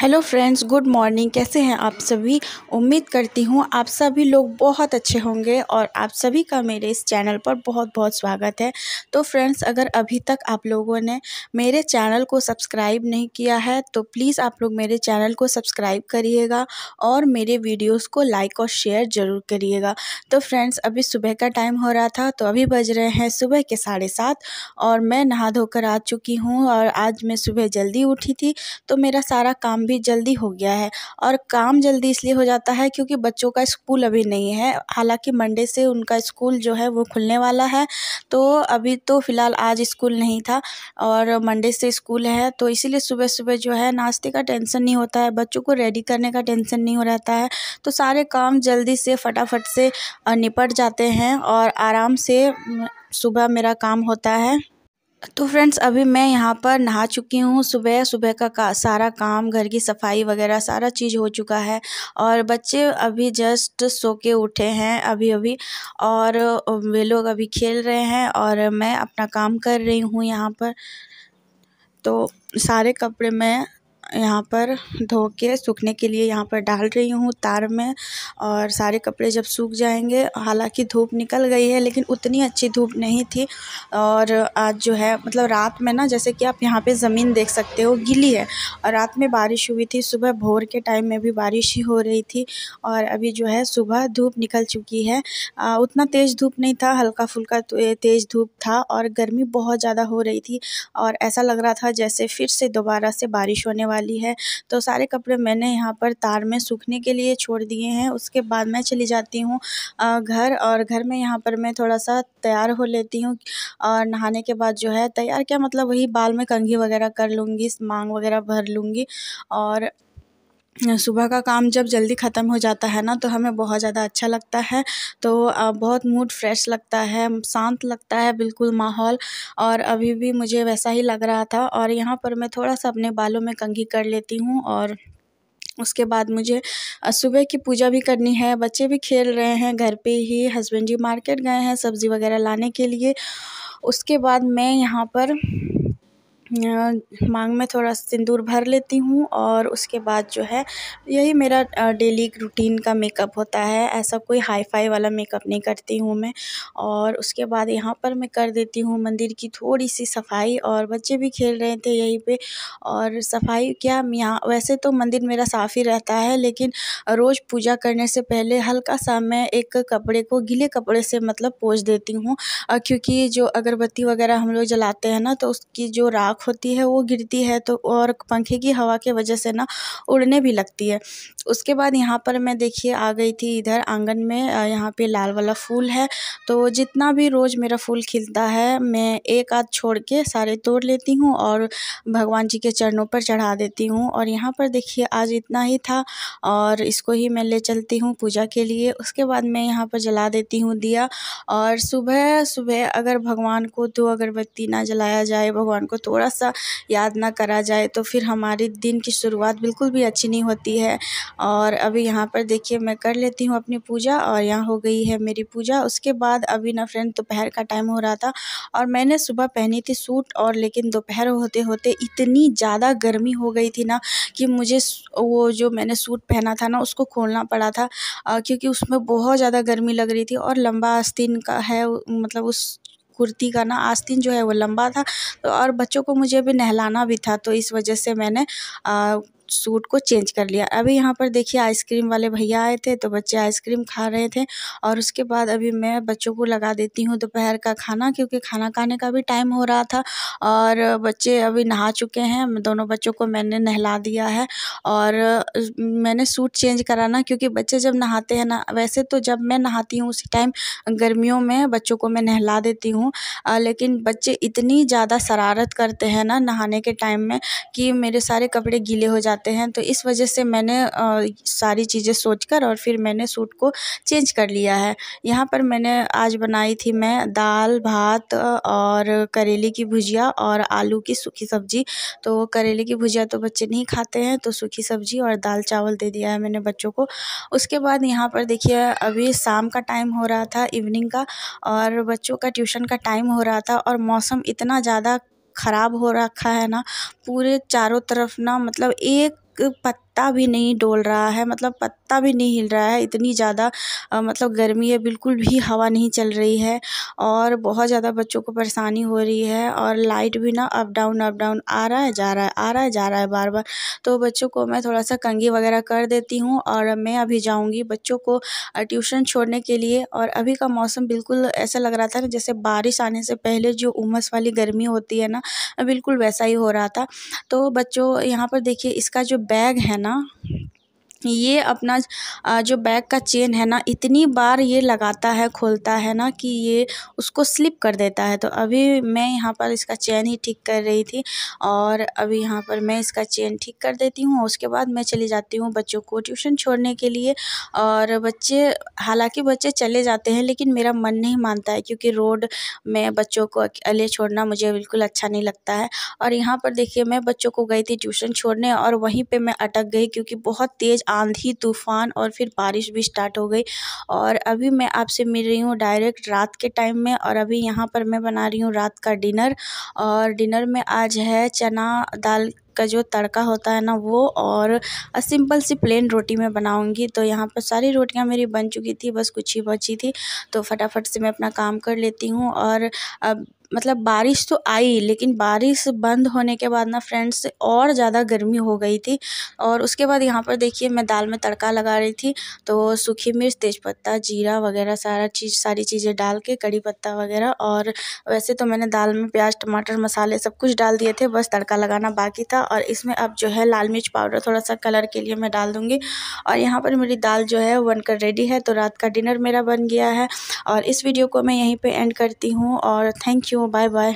hello friends good morning कैसे हैं आप सभी उम्मीद करती हूँ आप सभी लोग बहुत अच्छे होंगे और आप सभी का मेरे इस चैनल पर बहुत बहुत स्वागत है तो फ्रेंड्स अगर अभी तक आप लोगों ने मेरे चैनल को सब्सक्राइब नहीं किया है तो प्लीज़ आप लोग मेरे चैनल को सब्सक्राइब करिएगा और मेरे वीडियोस को लाइक और शेयर ज़रूर करिएगा तो फ्रेंड्स अभी सुबह का टाइम हो रहा था तो अभी बज रहे हैं सुबह के साढ़े सात और मैं नहा धोकर आ चुकी हूँ और आज मैं सुबह जल्दी उठी थी तो मेरा सारा काम भी जल्दी हो गया है और काम जल्दी इसलिए हो जाता है क्योंकि बच्चों का स्कूल अभी नहीं है हालाँकि मंडे से उनका स्कूल जो है वो खुलने वाला है तो अभी तो फ़िलहाल आज स्कूल नहीं था और मंडे से स्कूल है तो इसीलिए सुबह सुबह जो है नाश्ते का टेंसन नहीं होता है बच्चों को रेडी करने का टेंसन नहीं हो रहता है तो सारे काम जल्दी से फटाफट से निपट जाते हैं और आराम से सुबह मेरा काम होता है तो फ्रेंड्स अभी मैं यहाँ पर नहा चुकी हूँ सुबह सुबह का, का सारा काम घर की सफाई वगैरह सारा चीज़ हो चुका है और बच्चे अभी जस्ट सो के उठे हैं अभी अभी और वे लोग अभी खेल रहे हैं और मैं अपना काम कर रही हूँ यहाँ पर तो सारे कपड़े मैं यहाँ पर धो के सूखने के लिए यहाँ पर डाल रही हूँ तार में और सारे कपड़े जब सूख जाएंगे हालांकि धूप निकल गई है लेकिन उतनी अच्छी धूप नहीं थी और आज जो है मतलब रात में ना जैसे कि आप यहाँ पे ज़मीन देख सकते हो गीली है और रात में बारिश हुई थी सुबह भोर के टाइम में भी बारिश ही हो रही थी और अभी जो है सुबह धूप निकल चुकी है आ, उतना तेज़ धूप नहीं था हल्का फुल्का तो, तेज़ धूप था और गर्मी बहुत ज़्यादा हो रही थी और ऐसा लग रहा था जैसे फिर से दोबारा से बारिश होने वाली वाली है तो सारे कपड़े मैंने यहाँ पर तार में सूखने के लिए छोड़ दिए हैं उसके बाद मैं चली जाती हूँ घर और घर में यहाँ पर मैं थोड़ा सा तैयार हो लेती हूँ और नहाने के बाद जो है तैयार क्या मतलब वही बाल में कंघी वगैरह कर लूँगी मांग वगैरह भर लूँगी और सुबह का काम जब जल्दी ख़त्म हो जाता है ना तो हमें बहुत ज़्यादा अच्छा लगता है तो बहुत मूड फ्रेश लगता है शांत लगता है बिल्कुल माहौल और अभी भी मुझे वैसा ही लग रहा था और यहाँ पर मैं थोड़ा सा अपने बालों में कंघी कर लेती हूँ और उसके बाद मुझे सुबह की पूजा भी करनी है बच्चे भी खेल रहे हैं घर पे ही हस्बैंड जी मार्केट गए हैं सब्ज़ी वगैरह लाने के लिए उसके बाद मैं यहाँ पर मांग में थोड़ा सिंदूर भर लेती हूँ और उसके बाद जो है यही मेरा डेली रूटीन का मेकअप होता है ऐसा कोई हाई फाई वाला मेकअप नहीं करती हूँ मैं और उसके बाद यहाँ पर मैं कर देती हूँ मंदिर की थोड़ी सी सफाई और बच्चे भी खेल रहे थे यहीं पे और सफाई क्या यहाँ वैसे तो मंदिर मेरा साफ़ ही रहता है लेकिन रोज़ पूजा करने से पहले हल्का सा मैं एक कपड़े को गीले कपड़े से मतलब पोछ देती हूँ क्योंकि जो अगरबत्ती वगैरह हम लोग जलाते हैं ना तो उसकी जो राख राख होती है वो गिरती है तो और पंखे की हवा के वजह से ना उड़ने भी लगती है उसके बाद यहाँ पर मैं देखिए आ गई थी इधर आंगन में यहाँ पे लाल वाला फूल है तो जितना भी रोज़ मेरा फूल खिलता है मैं एक आध छोड़ के सारे तोड़ लेती हूँ और भगवान जी के चरणों पर चढ़ा देती हूँ और यहाँ पर देखिए आज इतना ही था और इसको ही मैं ले चलती हूँ पूजा के लिए उसके बाद मैं यहाँ पर जला देती हूँ दिया और सुबह सुबह अगर भगवान को दो तो अगरबत्ती ना जलाया जाए भगवान को थोड़ा थोड़ा सा याद ना करा जाए तो फिर हमारे दिन की शुरुआत बिल्कुल भी अच्छी नहीं होती है और अभी यहाँ पर देखिए मैं कर लेती हूँ अपनी पूजा और यहाँ हो गई है मेरी पूजा उसके बाद अभी ना फ्रेंड दोपहर का टाइम हो रहा था और मैंने सुबह पहनी थी सूट और लेकिन दोपहर होते होते इतनी ज़्यादा गर्मी हो गई थी ना कि मुझे वो जो मैंने सूट पहना था ना उसको खोलना पड़ा था क्योंकि उसमें बहुत ज़्यादा गर्मी लग रही थी और लंबा आस्तीन का है मतलब उस कुर्ती का ना आस्तीन जो है वो लंबा था और बच्चों को मुझे भी नहलाना भी था तो इस वजह से मैंने सूट को चेंज कर लिया अभी यहाँ पर देखिए आइसक्रीम वाले भैया आए थे तो बच्चे आइसक्रीम खा रहे थे और उसके बाद अभी मैं बच्चों को लगा देती हूँ दोपहर का खाना क्योंकि खाना खाने का भी टाइम हो रहा था और बच्चे अभी नहा चुके हैं दोनों बच्चों को मैंने नहला दिया है और मैंने सूट चेंज कराना क्योंकि बच्चे जब नहाते हैं ना वैसे तो जब मैं नहाती हूँ उसी टाइम गर्मियों में बच्चों को मैं नहला देती हूँ लेकिन बच्चे इतनी ज़्यादा शरारत करते हैं ना नहाने के टाइम में कि मेरे सारे कपड़े गीले हो जाते जाते हैं तो इस वजह से मैंने सारी चीज़ें सोच कर और फिर मैंने सूट को चेंज कर लिया है यहाँ पर मैंने आज बनाई थी मैं दाल भात और करेले की भुजिया और आलू की सूखी सब्जी तो करेले की भुजिया तो बच्चे नहीं खाते हैं तो सूखी सब्जी और दाल चावल दे दिया है मैंने बच्चों को उसके बाद यहाँ पर देखिए अभी शाम का टाइम हो रहा था इवनिंग का और बच्चों का ट्यूशन का टाइम हो रहा था और मौसम इतना ज़्यादा ख़राब हो रखा है ना पूरे चारों तरफ ना मतलब एक पत्ता पत्ता भी नहीं डोल रहा है मतलब पत्ता भी नहीं हिल रहा है इतनी ज़्यादा मतलब गर्मी है बिल्कुल भी हवा नहीं चल रही है और बहुत ज़्यादा बच्चों को परेशानी हो रही है और लाइट भी ना अप डाउन अप डाउन आ रहा है जा रहा है आ रहा है जा रहा है बार बार तो बच्चों को मैं थोड़ा सा कंगी वगैरह कर देती हूँ और मैं अभी जाऊँगी बच्चों को ट्यूशन छोड़ने के लिए और अभी का मौसम बिल्कुल ऐसा लग रहा था ना जैसे बारिश आने से पहले जो उमस वाली गर्मी होती है ना बिल्कुल वैसा ही हो रहा था तो बच्चों यहाँ पर देखिए इसका जो बैग है ना ఉన్న ये अपना जो बैग का चेन है ना इतनी बार ये लगाता है खोलता है ना कि ये उसको स्लिप कर देता है तो अभी मैं यहाँ पर इसका चेन ही ठीक कर रही थी और अभी यहाँ पर मैं इसका चेन ठीक कर देती हूँ उसके बाद मैं चली जाती हूँ बच्चों को ट्यूशन छोड़ने के लिए और बच्चे हालांकि बच्चे चले जाते हैं लेकिन मेरा मन नहीं मानता है क्योंकि रोड में बच्चों को अकेले छोड़ना मुझे बिल्कुल अच्छा नहीं लगता है और यहाँ पर देखिए मैं बच्चों को गई थी ट्यूशन छोड़ने और वहीं पर मैं अटक गई क्योंकि बहुत तेज़ आंधी तूफ़ान और फिर बारिश भी स्टार्ट हो गई और अभी मैं आपसे मिल रही हूँ डायरेक्ट रात के टाइम में और अभी यहाँ पर मैं बना रही हूँ रात का डिनर और डिनर में आज है चना दाल का जो तड़का होता है ना वो और सिंपल सी प्लेन रोटी मैं बनाऊंगी तो यहाँ पर सारी रोटियाँ मेरी बन चुकी थी बस कुछ ही बची थी तो फटाफट से मैं अपना काम कर लेती हूँ और अब मतलब बारिश तो आई लेकिन बारिश बंद होने के बाद ना फ्रेंड्स और ज़्यादा गर्मी हो गई थी और उसके बाद यहाँ पर देखिए मैं दाल में तड़का लगा रही थी तो सूखी मिर्च तेज़पत्ता जीरा वगैरह सारा चीज़ सारी चीज़ें डाल के कड़ी पत्ता वगैरह और वैसे तो मैंने दाल में प्याज टमाटर मसाले सब कुछ डाल दिए थे बस तड़का लगाना बाकी था और इसमें अब जो है लाल मिर्च पाउडर थोड़ा सा कलर के लिए मैं डाल दूँगी और यहाँ पर मेरी दाल जो है बनकर रेडी है तो रात का डिनर मेरा बन गया है और इस वीडियो को मैं यहीं पर एंड करती हूँ और thank you you bye bye